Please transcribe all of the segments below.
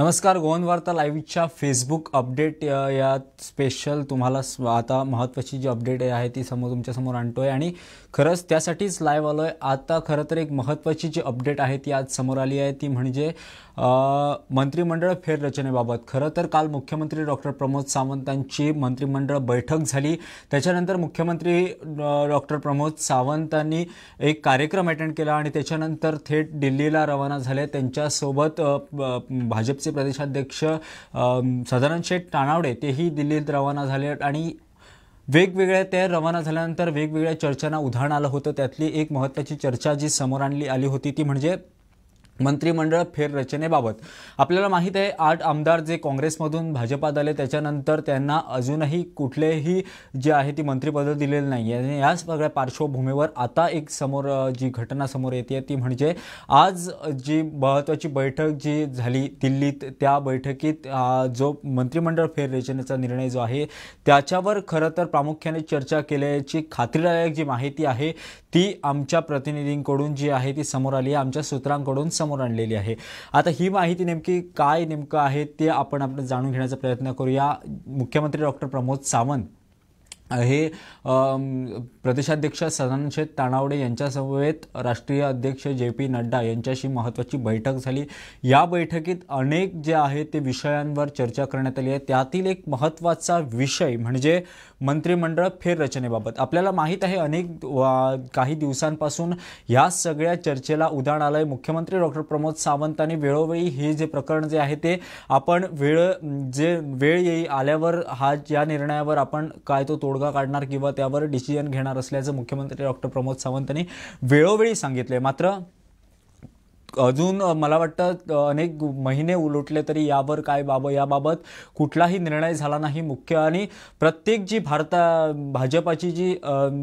नमस्कार गोवन वार्ता लाईव्हच्या फेसबुक अपडेट या स्पेशल तुम्हाला आता महत्त्वाची जी अपडेट आहे ती समोर तुमच्यासमोर आणतो आहे आणि खरंच त्यासाठीच लाईव्ह आलो आहे आता खरं तर एक महत्त्वाची जी अपडेट आहे ती आज समोर आली आहे ती म्हणजे मंत्रिमंडळ फेररचनेबाबत खरं तर काल मुख्यमंत्री डॉक्टर प्रमोद सावंतांची मंत्रिमंडळ बैठक झाली त्याच्यानंतर मुख्यमंत्री डॉक्टर प्रमोद सावंतांनी एक कार्यक्रम अटेंड केला आणि त्याच्यानंतर थेट दिल्लीला रवाना झाले त्यांच्यासोबत भाजपचे काँग्रेसचे प्रदेशाध्यक्ष सदानंद शेठ तानावडे तेही दिल्लीत रवाना झाले आणि वेगवेगळ्या ते रवाना झाल्यानंतर वेगवेगळ्या चर्चांना उधाण आलं होतं त्यातली एक महत्त्वाची चर्चा जी समोर आणली आली होती ती म्हणजे मंत्रिमंडळ फेररचनेबाबत आपल्याला माहीत आहे आठ आमदार जे काँग्रेसमधून भाजपात आले त्याच्यानंतर त्यांना अजूनही कुठलेही जे आहे ती मंत्रिपदं दिलेलं नाही आणि या सगळ्या पार्श्वभूमीवर आता एक समोर जी घटना समोर येते ती म्हणजे आज जी महत्त्वाची बैठक जी झाली दिल्लीत त्या बैठकीत जो मंत्रिमंडळ फेररचनेचा निर्णय जो आहे त्याच्यावर खरं तर प्रामुख्याने चर्चा केल्याची खात्रीदायक जी माहिती आहे ती आमच्या प्रतिनिधींकडून जी आहे ती समोर आली आहे आमच्या सूत्रांकडून समोर समोर आणलेली आहे आता ही माहिती नेमकी काय नेमकं आहे ते आपण आपण जाणून घेण्याचा प्रयत्न करूया मुख्यमंत्री डॉक्टर प्रमोद सावंत हे प्रदेशाध्यक्ष सदानंद तानावडे यांच्यासमवेत राष्ट्रीय अध्यक्ष जे पी नड्डा यांच्याशी महत्त्वाची बैठक झाली या बैठकीत अनेक जे आहे ते विषयांवर चर्चा करण्यात आली आहे त्यातील एक महत्त्वाचा विषय म्हणजे मंत्रिमंडळ फेररचनेबाबत आपल्याला माहीत आहे अनेक काही दिवसांपासून या सगळ्या चर्चेला उदाहरण आलं आहे मुख्यमंत्री डॉक्टर प्रमोद सावंत आणि वेळोवेळी हे जे प्रकरण जे आहे ते आपण वेळ जे वेळ येई आल्यावर हा या निर्णयावर आपण काय तो तोड तोडगा काढणार किंवा त्यावर डिसिजन घेणार असल्याचं मुख्यमंत्री डॉक्टर प्रमोद सावंत यांनी वेळोवेळी सांगितले मात्र अजून मला वाटतं अनेक महिने उलटले तरी यावर काय बाबा याबाबत कुठलाही निर्णय झाला नाही मुख्य आणि प्रत्येक जी भारता भाजपाची जी,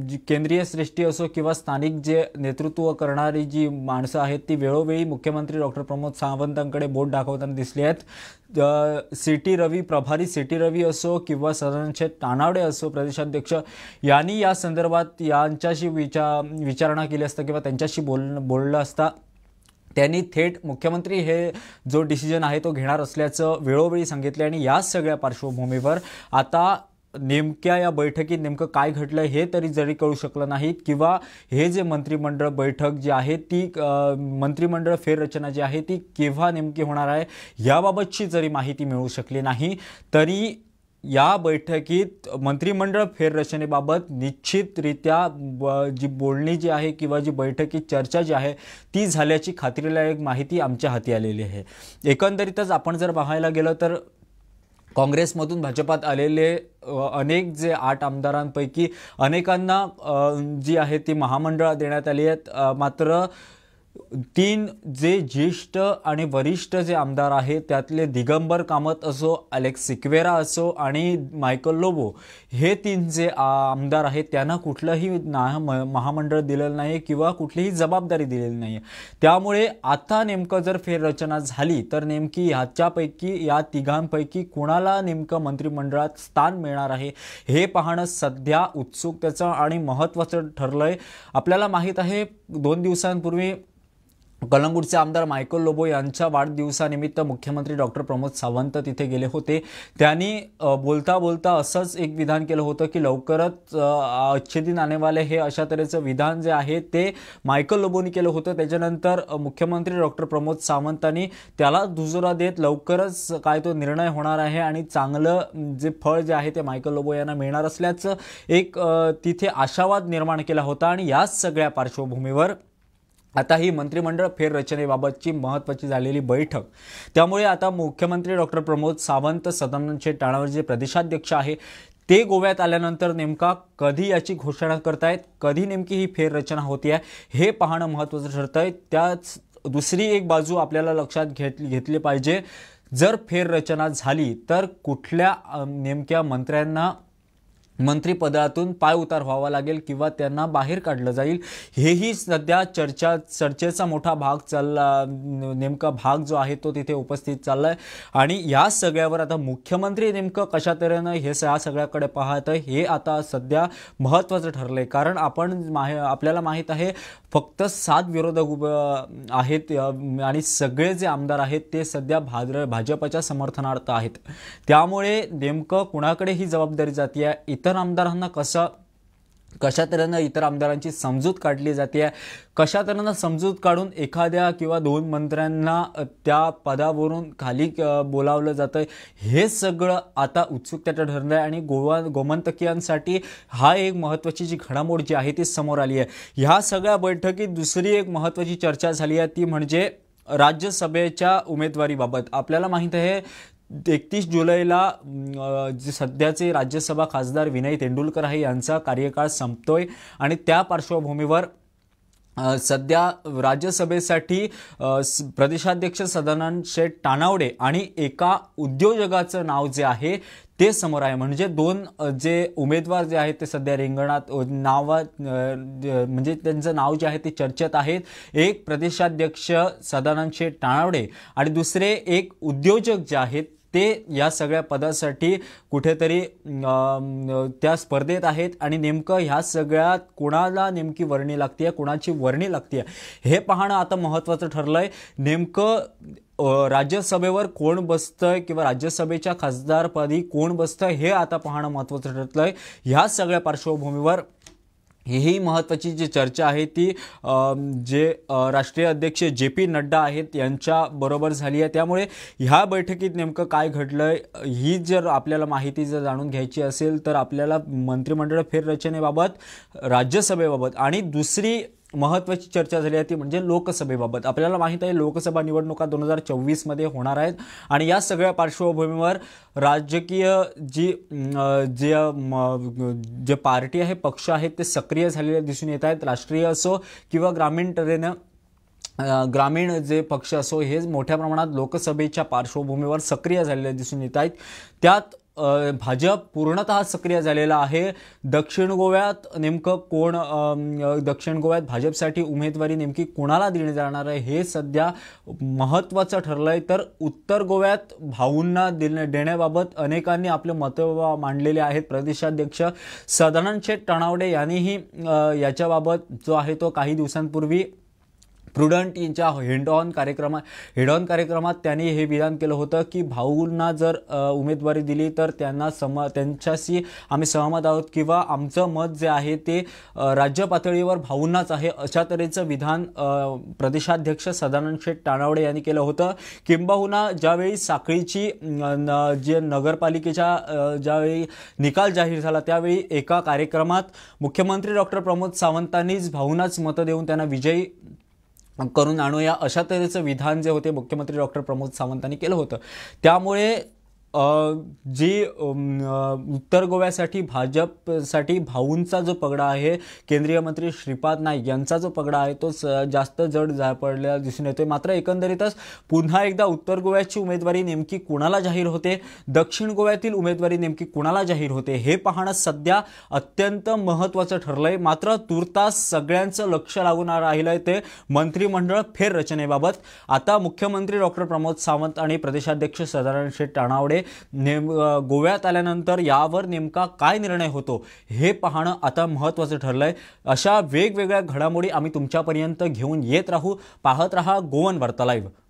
जी केंद्रीय श्रेष्ठी असो किंवा स्थानिक जे नेतृत्व करणारी जी माणसं आहेत ती वेळोवेळी मुख्यमंत्री डॉक्टर प्रमोद सावंतांकडे बोट दाखवताना दिसली आहेत सिटी रवी प्रभारी सिटी रवी असो किंवा सदनशे तानावडे असो प्रदेशाध्यक्ष यांनी या संदर्भात यांच्याशी विचार विचारणा केली असता किंवा त्यांच्याशी बोल बोललं असता त्यांनी थेट मुख्यमंत्री हे जो डिसिजन आहे तो घेणार असल्याचं वेळोवेळी सांगितले आणि याच सगळ्या पार्श्वभूमीवर आता नेमक्या या बैठकीत नेमकं काय घडलं हे तरी जरी कळू शकलं नाही किंवा हे जे मंत्रिमंडळ बैठक जी आहे ती मंत्रिमंडळ फेररचना जी आहे ती केव्हा नेमकी होणार आहे याबाबतची जरी माहिती मिळू शकली नाही तरी या बैठकीत मंत्रिमंडळ फेररचनेबाबत निश्चितरित्या ब जी बोलणी जी आहे किंवा जी बैठकीत चर्चा जी आहे ती झाल्याची खात्रीलायक माहिती आमच्या हाती आलेली आहे एकंदरीतच आपण जर पाहायला गेलो तर काँग्रेसमधून भाजपात आलेले अनेक जे आठ आमदारांपैकी अनेकांना जी आहे ती महामंडळं देण्यात आली आहेत मात्र तीन जे ज्येष्ठ आणि वरिष्ठ जे आमदार आहेत त्यातले दिगंबर कामत असो अलेक्स सिक्वेरा असो आणि मायकल लोबो हे तीन जे आमदार आहेत त्यांना कुठलंही ना महामंडळ दिलेलं नाही किंवा कुठलीही जबाबदारी दिलेली नाही त्यामुळे आता नेमकं जर फेररचना झाली तर नेमकी ह्याच्यापैकी या तिघांपैकी कुणाला नेमकं मंत्रिमंडळात स्थान मिळणार आहे हे पाहणं सध्या उत्सुकतेचं आणि महत्त्वाचं ठरलं आहे आपल्याला माहीत आहे दोन दिवसांपूर्वी कलंगूटचे आमदार मायकल लोबो यांच्या वाढदिवसानिमित्त मुख्यमंत्री डॉक्टर प्रमोद सावंत तिथे गेले होते त्यांनी बोलता बोलता असंच एक विधान केलं होतं की लवकरच आने वाले हे अशा तऱ्हेचं विधान जे आहे ते मायकल लोबोनी केलं होतं त्याच्यानंतर मुख्यमंत्री डॉक्टर प्रमोद सावंतांनी त्याला दुजोरा देत लवकरच काय तो निर्णय होणार आहे आणि चांगलं जे फळ जे आहे ते मायकल लोबो यांना मिळणार असल्याचं एक तिथे आशावाद निर्माण केला होता आणि याच सगळ्या पार्श्वभूमीवर आता ही मंत्रिमंडळ फेररचनेबाबतची महत्त्वाची झालेली बैठक त्यामुळे आता मुख्यमंत्री डॉक्टर प्रमोद सावंत सदानंद शेठ जे प्रदेशाध्यक्ष आहे ते गोव्यात आल्यानंतर नेमका कधी याची घोषणा करतायत कधी नेमकी ही फेररचना होती आहे हे पाहणं महत्त्वाचं ठरतं आहे त्याच दुसरी एक बाजू आपल्याला लक्षात घेत घेतली पाहिजे जर फेररचना झाली तर कुठल्या नेमक्या मंत्र्यांना पाय पायउतार व्हावा लागेल किंवा त्यांना बाहेर काढलं जाईल हेही सध्या चर्चा चर्चेचा मोठा भाग चालला नेमका भाग जो आहे तो तिथे उपस्थित चालला आहे आणि या सगळ्यावर आता मुख्यमंत्री नेमकं कशा तऱ्हेनं हे या सगळ्याकडे पाहतं हे आता सध्या महत्त्वाचं ठरलं आहे कारण आपण माहे आपल्याला माहीत आहे फक्त सात विरोधक उभ आहेत आणि सगळे जे आमदार आहेत ते सध्या भाद्र भाजपच्या समर्थनार्थ आहेत त्यामुळे नेमकं कुणाकडे ही जबाबदारी जाते आहे इतर आमदारांना कसं कशा तऱ्हेनं इतर आमदारांची समजूत काढली जाते आहे कशा तऱ्हेनं समजूत काढून एखाद्या किंवा दोन मंत्र्यांना त्या पदावरून खाली बोलावलं जातं हे सगळं आता उत्सुकतेचं ठरलं आहे आणि गोवा गोमंतकीयांसाठी हा एक महत्त्वाची जी घडामोड जी आहे ती समोर आली आहे ह्या सगळ्या बैठकीत दुसरी एक महत्त्वाची चर्चा झाली आहे ती म्हणजे राज्यसभेच्या उमेदवारीबाबत आपल्याला माहीत आहे एकतीस जुलैला जे सध्याचे राज्यसभा खासदार विनय तेंडुलकर आहे यांचा कार्यकाळ संपतोय आणि त्या पार्श्वभूमीवर सध्या राज्यसभेसाठी प्रदेशाध्यक्ष सदानंद शेठ तानावडे आणि एका उद्योजकाचं नाव जे आहे ते समोर आहे म्हणजे दोन जे उमेदवार जे आहेत ते सध्या रिंगणात नावा म्हणजे त्यांचं नाव जे आहे ते चर्चेत आहेत एक प्रदेशाध्यक्ष सदानंद शेठ टाणावडे आणि दुसरे एक उद्योजक जे आहेत ते या सगळ्या पदासाठी कुठेतरी त्या स्पर्धेत आहेत आणि नेमकं ह्या सगळ्यात कोणाला नेमकी वर्णी लागते आहे कोणाची वर्णी लागते आहे हे पाहणं आता महत्त्वाचं ठरलं आहे नेमकं राज्यसभेवर कोण बसतंय किंवा राज्यसभेच्या खासदारपदी कोण बसतंय हे आता पाहणं महत्त्वाचं ठरलं आहे ह्या सगळ्या पार्श्वभूमीवर ही महत्त्वाची जी चर्चा आहे ती जे राष्ट्रीय अध्यक्ष जे पी नड्डा आहेत यांच्याबरोबर झाली आहे त्यामुळे ह्या बैठकीत नेमकं काय घडलं आहे ही जर आपल्याला माहिती जर जाणून घ्यायची असेल तर आपल्याला मंत्रिमंडळ फेररचनेबाबत राज्यसभेबाबत आणि दुसरी महत्त्वाची चर्चा झाली आहे ती म्हणजे लोकसभेबाबत आपल्याला माहीत आहे लोकसभा निवडणुका दोन हजार चोवीसमध्ये होणार आहेत आणि या सगळ्या पार्श्वभूमीवर राजकीय जी जे जे पार्टी आहे पक्ष आहेत ते सक्रिय झालेले दिसून येत आहेत राष्ट्रीय असो किंवा ग्रामीण तऱ्हेनं ग्रामीण जे पक्ष असो हे मोठ्या प्रमाणात लोकसभेच्या पार्श्वभूमीवर सक्रिय झालेले दिसून येत आहेत त्यात भाजप पूर्णतः सक्रिय झालेला आहे दक्षिण गोव्यात नेमकं कोण दक्षिण गोव्यात भाजपसाठी उमेदवारी नेमकी कोणाला दिली जाणार आहे हे सध्या महत्त्वाचं ठरलं आहे तर उत्तर गोव्यात भाऊंना दिले देण्याबाबत अनेकांनी आपले मतं मांडलेले आहेत प्रदेशाध्यक्ष सदानंद शेठ टणावडे यांनीही याच्याबाबत जो आहे तो काही दिवसांपूर्वी प्रुडंट यांच्या हेड ऑन कार्यक्रमा हेड ऑन कार्यक्रमात त्यांनी हे विधान केलं होतं की भाऊंना जर उमेदवारी दिली तर त्यांना सम त्यांच्याशी आम्ही सहमत आहोत किंवा आमचं मत जे आहे ते राज्य पातळीवर भाऊंनाच आहे अशा तऱ्हेचं विधान प्रदेशाध्यक्ष सदानंद शेठ टानावडे यांनी केलं होतं किंबहुना ज्यावेळी साखळीची न जे नगरपालिकेच्या ज्यावेळी निकाल जाहीर झाला त्यावेळी एका कार्यक्रमात मुख्यमंत्री डॉक्टर प्रमोद सावंतांनीच भाऊनाच मतं देऊन त्यांना विजयी करून आणूया अशा तऱ्हेचं विधान जे होते मुख्यमंत्री डॉक्टर प्रमोद सावंतांनी केलं होतं त्यामुळे जी उत्तर गोव्यासाठी भाजपसाठी भाऊंचा जो पगडा आहे केंद्रीय मंत्री श्रीपाद नाईक यांचा जो पगडा आहे तो जास्त जड जा पडलेला दिसून येतोय मात्र एकंदरीतच पुन्हा एकदा उत्तर गोव्याची उमेदवारी नेमकी कुणाला जाहीर होते दक्षिण गोव्यातील उमेदवारी नेमकी कुणाला जाहीर होते हे पाहणं सध्या अत्यंत महत्त्वाचं ठरलं आहे मात्र तुर्तास सगळ्यांचं लक्ष लागून राहिलं आहे ते मंत्रिमंडळ फेररचनेबाबत आता मुख्यमंत्री डॉक्टर प्रमोद सावंत आणि प्रदेशाध्यक्ष सदानंद शेठ टाणावडे नेम गोव्यात आल्यानंतर यावर नेमका काय निर्णय होतो हे पाहणं आता महत्त्वाचं ठरलंय अशा वेगवेगळ्या घडामोडी आम्ही तुमच्यापर्यंत घेऊन येत राहू पाहत राहा गोवन वार्ता लाईव्ह